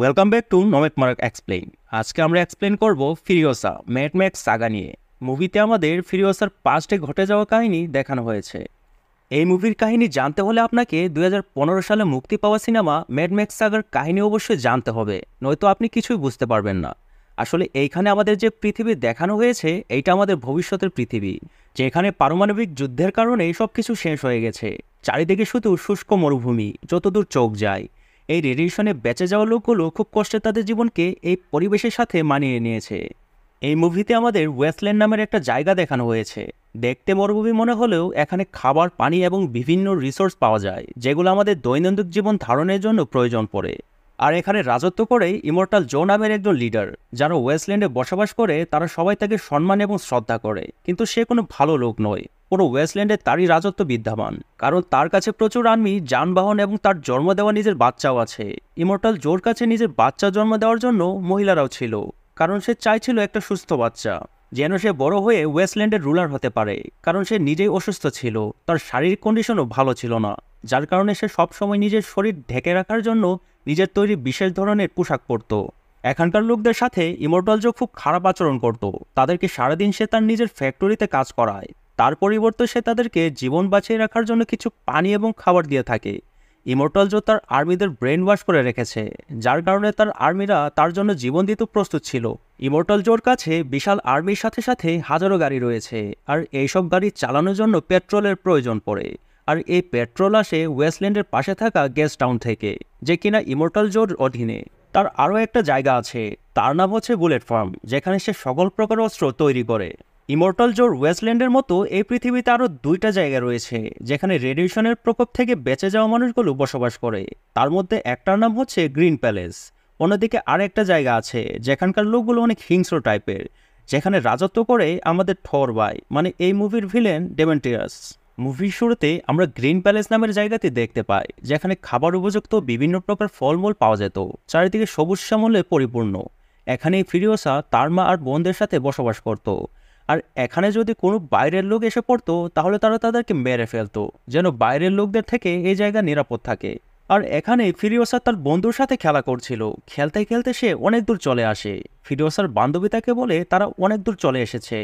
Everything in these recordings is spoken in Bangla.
ওয়েলকাম ব্যাক টু নমেট মার্ক এক্সপ্লেন আজকে আমরা এক্সপ্লেন করব ফিরিওসা ম্যাটম্যাক্স সাগা নিয়ে মুভিতে আমাদের ফিরিওসার পাস্টে ঘটে যাওয়া কাহিনী দেখানো হয়েছে এই মুভির কাহিনী জানতে হলে আপনাকে দুই সালে মুক্তি পাওয়া সিনেমা ম্যাডম্যাক্স সাগার কাহিনী অবশ্যই জানতে হবে নয়তো আপনি কিছুই বুঝতে পারবেন না আসলে এইখানে আমাদের যে পৃথিবী দেখানো হয়েছে এইটা আমাদের ভবিষ্যতের পৃথিবী যেখানে পারমাণবিক যুদ্ধের কারণে সব কিছু শেষ হয়ে গেছে চারিদিকে শুধু শুষ্ক মরুভূমি যতদূর চোখ যায় এই রেডিয়েশনে বেঁচে যাওয়া লোকগুলো খুব কষ্টে তাদের জীবনকে এই পরিবেশের সাথে মানিয়ে নিয়েছে এই মুভিতে আমাদের ওয়েস্টল্যান্ড নামের একটা জায়গা দেখানো হয়েছে দেখতে মরুভূমি মনে হলেও এখানে খাবার পানি এবং বিভিন্ন রিসোর্স পাওয়া যায় যেগুলো আমাদের দৈনন্দিন জীবন ধারণের জন্য প্রয়োজন পড়ে আর এখানে রাজত্ব করেই ইমর্টাল জো নামের একজন লিডার যারা ওয়েস্টল্যান্ডে বসবাস করে তারা সবাই তাকে সম্মান এবং শ্রদ্ধা করে কিন্তু সে কোনো ভালো লোক নয় পুরো ওয়েস্টল্যান্ডে তারই রাজত্ব বিদ্যমান কারণ তার কাছে প্রচুর আর্মি যানবাহন এবং তার জন্ম দেওয়া নিজের বাচ্চাও আছে ইমর্টাল জোর কাছে নিজের বাচ্চা জন্ম দেওয়ার জন্য মহিলারাও ছিল কারণ সে চাইছিল একটা সুস্থ বাচ্চা যেন সে বড় হয়ে ওয়েস্টল্যান্ডের রুলার হতে পারে কারণ সে নিজেই অসুস্থ ছিল তার শারীরিক কন্ডিশনও ভালো ছিল না যার কারণে সে সবসময় নিজের শরীর ঢেকে রাখার জন্য নিজের তৈরি বিশেষ ধরনের পোশাক পরত এখানকার লোকদের সাথে ইমোর্টাল যোগ খুব খারাপ আচরণ করত তাদেরকে সারাদিন সে তার নিজের ফ্যাক্টরিতে কাজ করায় তার পরিবর্তে সে তাদেরকে জীবন বাঁচিয়ে রাখার জন্য কিছু পানি এবং খাবার দিয়ে থাকে ইমোর্টাল জো তার আর্মিদের ব্রেন ওয়াশ করে রেখেছে যার কারণে তার আর্মিরা তার জন্য জীবন দিতে প্রস্তুত ছিল ইমোর্টাল জোর কাছে বিশাল আর্মির সাথে সাথে হাজারো গাড়ি রয়েছে আর এইসব গাড়ি চালানোর জন্য পেট্রোলের প্রয়োজন পড়ে আর এই পেট্রোল আসে ওয়েস্টল্যান্ডের পাশে থাকা গেস্ট টাউন থেকে যে কিনা ইমোর্টাল জোর অধীনে তার আরও একটা জায়গা আছে তার নাম হচ্ছে বুলেট ফার্ম যেখানে সে সকল প্রকার অস্ত্র তৈরি করে ইমোর্টাল জোর ওয়েস্টল্যান্ডের মতো এই পৃথিবীতে আরও দুইটা জায়গা রয়েছে যেখানে রেডিউশনের প্রকোপ থেকে বেঁচে যাওয়া মানুষগুলো বসবাস করে তার মধ্যে একটার নাম হচ্ছে গ্রিন প্যালেস অন্যদিকে আর একটা জায়গা আছে যেখানকার লোকগুলো অনেক হিংস্র টাইপের যেখানে রাজত্ব করে আমাদের ঠর বাই মানে এই মুভির ভিলেন ডেমেন্টিয়াস মুভির শুরুতে আমরা গ্রিন প্যালেস নামের জায়গাতে দেখতে পাই যেখানে খাবার উপযুক্ত বিভিন্ন প্রকার ফলমূল পাওয়া যেত চারিদিকে সবুজ শ্যামলে পরিপূর্ণ এখানে ফিরিওসা তার মা আর বোনদের সাথে বসবাস করত আর এখানে যদি কোনো বাইরের লোক এসে পড়তো তাহলে তারা তাদেরকে মেরে ফেলতো যেন বাইরের লোকদের থেকে এই জায়গা নিরাপদ থাকে আর এখানে ফিরিওসা তার বন্ধুর সাথে খেলা করছিল খেলতে খেলতে সে অনেক দূর চলে আসে ফিরিওসার বান্ধবী তাকে বলে তারা অনেক দূর চলে এসেছে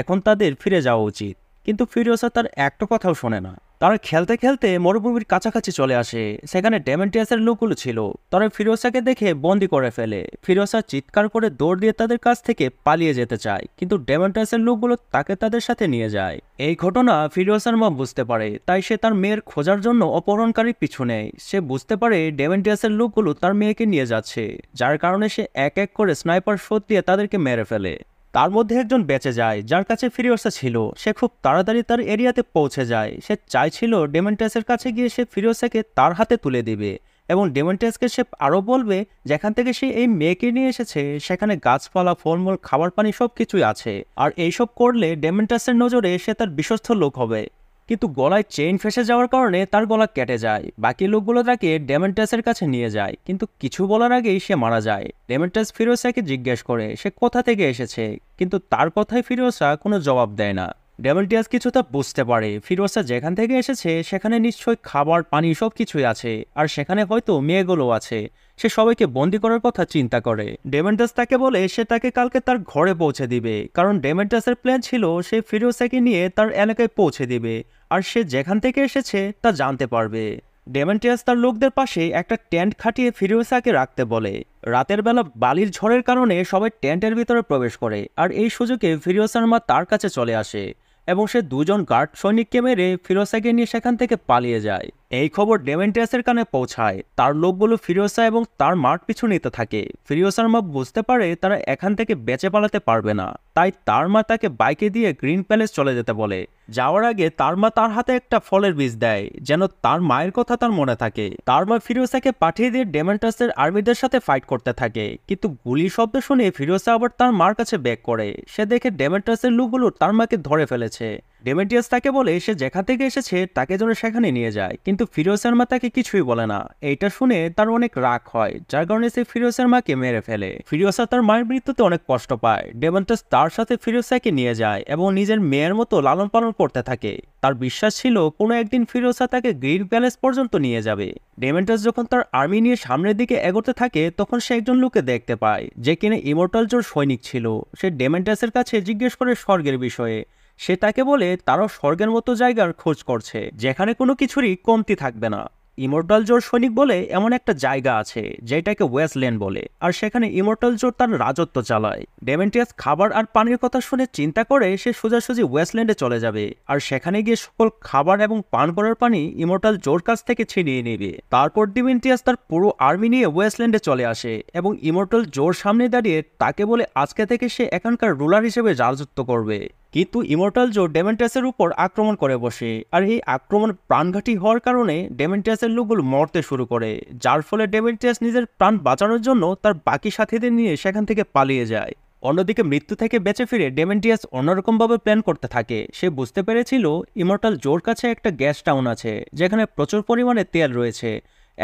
এখন তাদের ফিরে যাওয়া উচিত কিন্তু ফিরিওসা তার একটা কথাও শোনে না তারা খেলতে খেলতে মরুভূমির কাছাকাছি চলে আসে সেখানে ড্যামেন্টিয়াসের লোকগুলো ছিল তারা ফিরোসাকে দেখে বন্দি করে ফেলে ফিরোসা চিৎকার করে দৌড় দিয়ে তাদের কাছ থেকে পালিয়ে যেতে চায় কিন্তু ডেমেন্টিয়াসের লোকগুলো তাকে তাদের সাথে নিয়ে যায় এই ঘটনা ফিরোসার মা বুঝতে পারে তাই সে তার মেয়ের খোঁজার জন্য অপহরণকারী পিছু নেয় সে বুঝতে পারে ডেমেন্টিয়াসের লোকগুলো তার মেয়েকে নিয়ে যাচ্ছে যার কারণে সে এক এক করে স্নাইপার শোধ দিয়ে তাদেরকে মেরে ফেলে তার মধ্যে একজন বেঁচে যায় যার কাছে ফিরিওসা ছিল সে খুব তাড়াতাড়ি তার এরিয়াতে পৌঁছে যায় সে চাইছিল ডেমেন্টাসের কাছে গিয়ে সে ফিরিওসাকে তার হাতে তুলে দেবে এবং ডেমেন্টাসকে সে আরও বলবে যেখান থেকে সে এই মেয়েকে নিয়ে এসেছে সেখানে গাছপালা ফলমূল খাবার পানি সব কিছুই আছে আর এইসব করলে ডেমেন্টাসের নজরে সে তার বিশ্বস্ত লোক হবে কিন্তু গলায় চেইন ফেসে যাওয়ার কারণে তার গলা কেটে যায় বাকি লোকগুলো তাকে ডেমেন্টাসের কাছে নিয়ে যায় কিন্তু কিছু বলার আগেই সে মারা যায় ডেমেন্টাস ফিরোসাকে জিজ্ঞেস করে সে কোথা থেকে এসেছে কিন্তু তার কথায় ফিরোসা কোনো জবাব দেয় না ডেমেন্টিয়াস তা বুঝতে পারে ফিরোসা যেখান থেকে এসেছে সেখানে নিশ্চয়ই খাবার পানি সব কিছুই আছে আর সেখানে হয়তো মেয়েগুলো আছে সে সবাইকে বন্দি করার কথা চিন্তা করে ডেমেন্টাস তাকে বলে সে তাকে কালকে তার ঘরে পৌঁছে দিবে কারণ ডেমেন্টাসের প্ল্যান ছিল সে ফিরোসাকে নিয়ে তার এলাকায় পৌঁছে দিবে আর সে যেখান থেকে এসেছে তা জানতে পারবে ডেমেন্টিয়াস তার লোকদের পাশে একটা টেন্ট খাটিয়ে ফিরিওসাকে রাখতে বলে রাতের বেলা বালির ঝড়ের কারণে সবাই টেন্টের ভিতরে প্রবেশ করে আর এই সুযোগে ফিরিওসার মা তার কাছে চলে আসে এবং সে দুজন গার্ড সৈনিককে মেরে ফিরোসাকে নিয়ে সেখান থেকে পালিয়ে যায় এই খবর ডেমেন্টিয়াসের কানে পৌঁছায় তার লোকগুলো ফিরিওসা এবং তার মাঠ পিছু নিতে থাকে ফিরিওসার মা বুঝতে পারে তারা এখান থেকে বেঁচে পালাতে পারবে না তাই তার মা তাকে বাইকে দিয়ে গ্রিন প্যালেস চলে যেতে বলে যাওয়ার আগে তার মা তার হাতে একটা ফলের বীজ দেয় যেন তার মায়ের কথা তার মনে থাকে তার মা ফিরোসাকে পাঠিয়ে দিয়ে ডেমেন্টাসের আর্মিদের সাথে ফাইট করতে থাকে কিন্তু গুলি শব্দ শুনে ফিরোসা আবার তার মার কাছে ব্যাক করে সে দেখে ডেমেন্টাসের লোকগুলো তার মাকে ধরে ফেলেছে ডেমেটিয়াস তাকে বলে সে যেখান থেকে এসেছে তাকে যেন সেখানে নিয়ে যায় কিন্তু ফিরোজের মা তাকে কিছুই বলে না এইটা শুনে তার অনেক রাগ হয় যার কারণে সে ফিরোজের মাকে মেরে ফেলে ফিরোসা তার মায়ের মৃত্যুতে অনেক কষ্ট পায় ডেমেন্টাস তার সাথে ফিরোসাকে নিয়ে যায় এবং নিজের মেয়ের মতো লালন পালন করতে থাকে তার বিশ্বাস ছিল কোনো একদিন ফিরোসা তাকে গ্রিন প্যালেস পর্যন্ত নিয়ে যাবে ডেমেন্টাস যখন তার আর্মি নিয়ে সামনের দিকে এগোতে থাকে তখন সে একজন লোকে দেখতে পায় যে কিনা ইমোর্টাল জোর সৈনিক ছিল সে ডেমেন্টাসের কাছে জিজ্ঞেস করে স্বর্গের বিষয়ে সে তাকে বলে তারাও স্বর্গের মতো জায়গার খোঁজ করছে যেখানে কোনো কিছুরই কমতি থাকবে না ইমোর্টাল জোর সৈনিক বলে এমন একটা জায়গা আছে যেটাকে ওয়েস্টল্যান্ড বলে আর সেখানে ইমোর্টাল জোর তার রাজত্ব চালায় ডেমেন্টিয়াস খাবার আর পানির কথা শুনে চিন্তা করে সে সোজাসুজি ওয়েস্টল্যান্ডে চলে যাবে আর সেখানে গিয়ে সকল খাবার এবং পান করার পানি ইমোর্টাল জোর কাছ থেকে ছিনিয়ে নেবে তারপর ডেমেন্টিয়াস তার পুরো আর্মি নিয়ে ওয়েস্টল্যান্ডে চলে আসে এবং ইমোর্টাল জোর সামনে দাঁড়িয়ে তাকে বলে আজকে থেকে সে এখানকার রুলার হিসেবে রাজত্ব করবে কিন্তু ইমোর্টাল জো ডেমেন্টাসের উপর আক্রমণ করে বসে আর এই আক্রমণ প্রাণঘাটী হওয়ার কারণে ডেমেন্টাসের লোকগুলো মরতে শুরু করে যার ফলে ডেমেন্টাস নিজের প্রাণ বাঁচানোর জন্য তার বাকি সাথীদের নিয়ে সেখান থেকে পালিয়ে যায় অন্যদিকে মৃত্যু থেকে বেঁচে ফিরে ডেমেন্টিয়াস অন্যরকমভাবে প্ল্যান করতে থাকে সে বুঝতে পেরেছিল ইমোর্টাল জোর কাছে একটা গ্যাস টাউন আছে যেখানে প্রচুর পরিমাণে তেল রয়েছে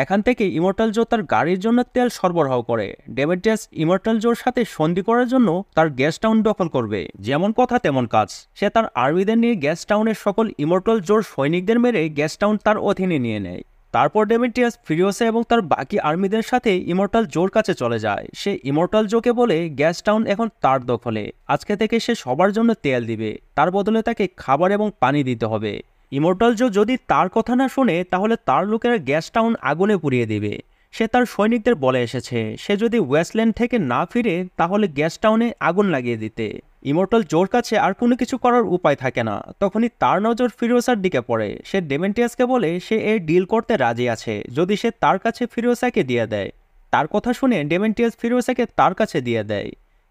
এখান থেকে ইমর্টাল জো তার গাড়ির জন্য তেল সরবরাহ করে ডেমেটিয়াস ইমর্টাল জোর সাথে সন্ধি করার জন্য তার গ্যাস টাউন দখল করবে যেমন কথা তেমন কাজ সে তার আর্মিদের নিয়ে গ্যাস টাউনের সকল ইমর্টাল জোর সৈনিকদের মেরে গ্যাস টাউন তার অধীনে নিয়ে নেয় তারপর ডেমেটিয়াস ফিরিওসে এবং তার বাকি আর্মিদের সাথে ইমর্টাল জোর কাছে চলে যায় সে ইমর্টাল জোকে বলে গ্যাস টাউন এখন তার দখলে আজকে থেকে সে সবার জন্য তেল দিবে তার বদলে তাকে খাবার এবং পানি দিতে হবে ইমোর্টাল জো যদি তার কথা না শোনে তাহলে তার লোকেরা গ্যাস টাউন আগুনে পুড়িয়ে দেবে সে তার সৈনিকদের বলে এসেছে সে যদি ওয়েস্টল্যান্ড থেকে না ফিরে তাহলে গ্যাস টাউনে আগুন লাগিয়ে দিতে ইমোর্টাল জোর কাছে আর কোনো কিছু করার উপায় থাকে না তখনই তার নজর ফিরোসার দিকে পড়ে সে ডেমেন্টিয়াসকে বলে সে এই ডিল করতে রাজি আছে যদি সে তার কাছে ফিরোসাকে দিয়ে দেয় তার কথা শুনে ডেমেন্টিয়াস ফিরোসাকে তার কাছে দিয়ে দেয়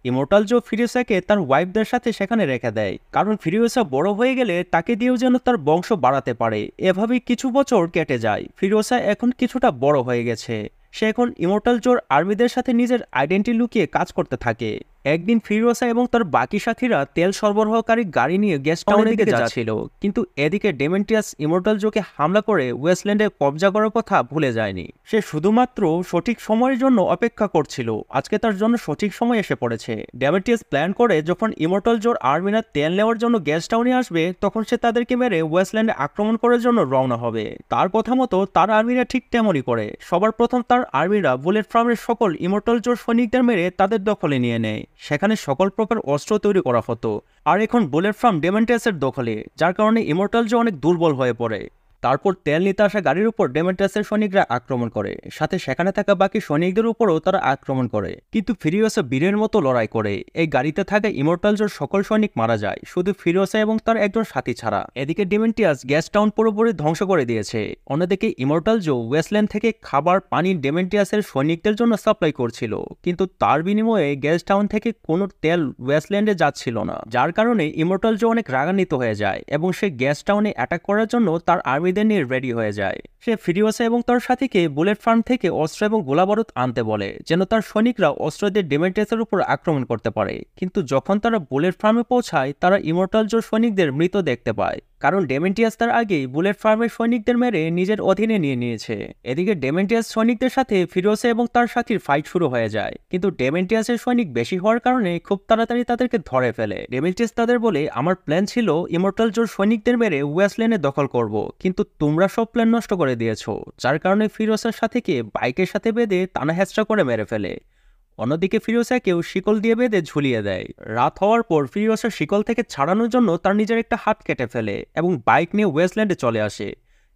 ইমোর্টাল জো ফিরিউসাকে তার ওয়াইফদের সাথে সেখানে রেখে দেয় কারণ ফিরিউসা বড় হয়ে গেলে তাকে দিয়েও যেন তার বংশ বাড়াতে পারে এভাবেই কিছু বছর কেটে যায় ফিরিউসা এখন কিছুটা বড় হয়ে গেছে সে এখন ইমোর্টাল জোর আর্মিদের সাথে নিজের আইডেন্টি লুকিয়ে কাজ করতে থাকে একদিন ফিরোসা এবং তার বাকি সাথীরা তেল সরবরাহকারী গাড়ি নিয়ে গ্যাস টাউনের দিকে যাচ্ছিল কিন্তু এদিকে ডেমেন্টিয়াস ইমোর্টাল জোকে হামলা করে ওয়েস্টল্যান্ডে কবজা করার কথা ভুলে যায়নি সে শুধুমাত্র সঠিক সময়ের জন্য অপেক্ষা করছিল আজকে তার জন্য সঠিক সময় এসে পড়েছে ডেমেন্টিয়াস প্ল্যান করে যখন ইমোর্টাল জোর আর্মিনা তেল নেওয়ার জন্য গ্যাস টাউনে আসবে তখন সে তাদেরকে মেরে ওয়েস্টল্যান্ডে আক্রমণ করার জন্য রওনা হবে তার কথা মতো তার আর্মিরা ঠিক তেমনই করে সবার প্রথম তার আর্মিরা বুলেট ফার্মের সকল ইমোর্টাল জোর সৈনিকদের মেরে তাদের দখলে নিয়ে নেয় সেখানে সকল প্রকার অস্ত্র তৈরি করা হতো আর এখন বুলেট ফার্ম ডেমেন্টাসের দখলে যার কারণে ইমোর্টাল অনেক দুর্বল হয়ে পড়ে তারপর তেল নিতে আসা গাড়ির উপর ডেমেট্রাসের সৈনিকরা আক্রমণ করে সাথে সেখানে থাকা বাকি সৈনিকদের উপরও তারা আক্রমণ করে কিন্তু ফিরিওসা বীরের মতো লড়াই করে এই গাড়িতে থাকা ইমোর্টালজোর সকল সৈনিক মারা যায় শুধু ফিরিওসা এবং তার একজন সাথী ছাড়া এদিকে ডেমেন্টিয়াস গ্যাস টাউন পুরোপুরি ধ্বংস করে দিয়েছে অন্যদিকে ইমোর্টালজো ওয়েস্টল্যান্ড থেকে খাবার পানি ডেমেন্টিয়াসের সৈনিকদের জন্য সাপ্লাই করছিল কিন্তু তার বিনিময়ে গ্যাস টাউন থেকে কোনো তেল ওয়েস্টল্যান্ডে যাচ্ছিল না যার কারণে ইমোর্টালজো অনেক রাগান্বিত হয়ে যায় এবং সে গ্যাস টাউনে অ্যাটাক করার জন্য তার আর্মি জঙ্গিদের নিয়ে রেডি হয়ে যায় সে ফিরিওসে এবং তার সাথীকে বুলেট ফার্ম থেকে অস্ত্র এবং গোলাবারুদ আনতে বলে যেন তার সৈনিকরা অস্ত্রদের ডেমেন্টেসের উপর আক্রমণ করতে পারে কিন্তু যখন তারা বুলেট ফার্মে পৌঁছায় তারা ইমোর্টাল জোর সৈনিকদের মৃত দেখতে পায় কারণ ডেমেন্টিয়াস তার আগেই বুলেট ফার্মের সৈনিকদের মেরে নিজের অধীনে নিয়ে নিয়েছে এদিকে ডেমেন্টিয়াস সৈনিকদের সাথে ফিরোসে এবং তার সাথীর ফাইট শুরু হয়ে যায় কিন্তু ডেমেন্টিয়াসের সৈনিক বেশি হওয়ার কারণে খুব তাড়াতাড়ি তাদেরকে ধরে ফেলে ডেমেন্টিয়াস তাদের বলে আমার প্ল্যান ছিল ইমোর্টাল জোর সৈনিকদের মেরে ওয়েস্টল্যান্ডে দখল করব কিন্তু তোমরা সব প্ল্যান নষ্ট করে দিয়েছ যার কারণে ফিরোসের সাথীকে বাইকের সাথে বেঁধে তানা হ্যাচড়া করে মেরে ফেলে অন্যদিকে ফিরোসাকেও শিকল দিয়ে বেঁধে ঝুলিয়ে দেয় রাত হওয়ার পর ফিরোসা শিকল থেকে ছাড়ানোর জন্য তার নিজের একটা হাত কেটে ফেলে এবং বাইক নিয়ে ওয়েস্টল্যান্ডে চলে আসে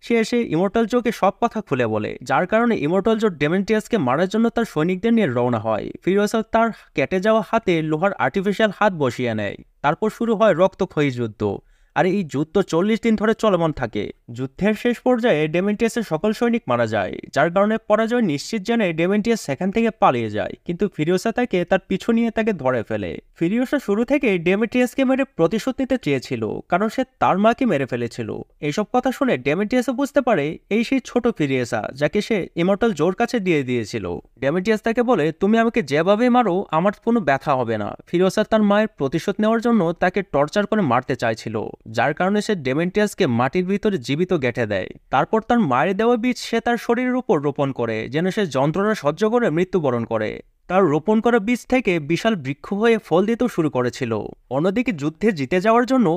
সে এসে ইমোর্টাল জোকে সব কথা খুলে বলে যার কারণে ইমোর্টাল জোর ডেমেন্টিয়াসকে মারার জন্য তার সৈনিকদের নিয়ে রওনা হয় ফিরোসা তার কেটে যাওয়া হাতে লোহার আর্টিফিশিয়াল হাত বসিয়ে নেয় তারপর শুরু হয় রক্তক্ষয়ী যুদ্ধ আর এই যুদ্ধ চল্লিশ দিন ধরে চলমান থাকে যুদ্ধের শেষ পর্যায়ে ডেমেন্টিয়াসের সকল সৈনিক মারা যায় যার কারণে পরাজয় নিশ্চিত জেনে ডেমেন্টিয়াস সেখান থেকে পালিয়ে যায় কিন্তু ফিরিওসা তাকে তার পিছু নিয়ে তাকে ধরে ফেলে ফিরিওসা শুরু থেকে ডেমেটিয়াসকে মেরে প্রতিশোধ নিতে চেয়েছিল কারণ সে তার মাকে মেরে ফেলেছিল এইসব কথা শুনে ডেমেন্টিয়াসও বুঝতে পারে এই সেই ছোট ফিরিয়েসা যাকে সে ইমর্টাল জোর কাছে দিয়ে দিয়েছিল ডেমেটিয়াস তাকে বলে তুমি আমাকে যেভাবে মারো আমার কোনো ব্যথা হবে না ফিরিওসা তার মায়ের প্রতিশোধ নেওয়ার জন্য তাকে টর্চার করে মারতে চাইছিল যার কারণে সে ডেমেন্টিয়াসকে মাটির ভিতরে জীবিত গেঁথে দেয় তারপর তার মায়ের দেওয়া বীজ সে তার শরীরের উপর রোপণ করে যেন সে যন্ত্রণা সহ্য করে মৃত্যুবরণ করে তার রোপণ করা বীজ থেকে বিশাল বৃক্ষ হয়ে ফল দিতেও শুরু করেছিল অন্যদিকে যুদ্ধে জিতে যাওয়ার জন্য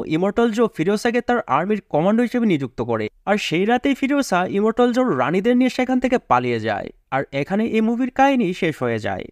জো ফিরোসাকে তার আর্মির কমান্ডো হিসেবে নিযুক্ত করে আর সেই রাতেই ফিরোসা জোর রানীদের নিয়ে সেখান থেকে পালিয়ে যায় আর এখানে এই মুভির কাহিনী শেষ হয়ে যায়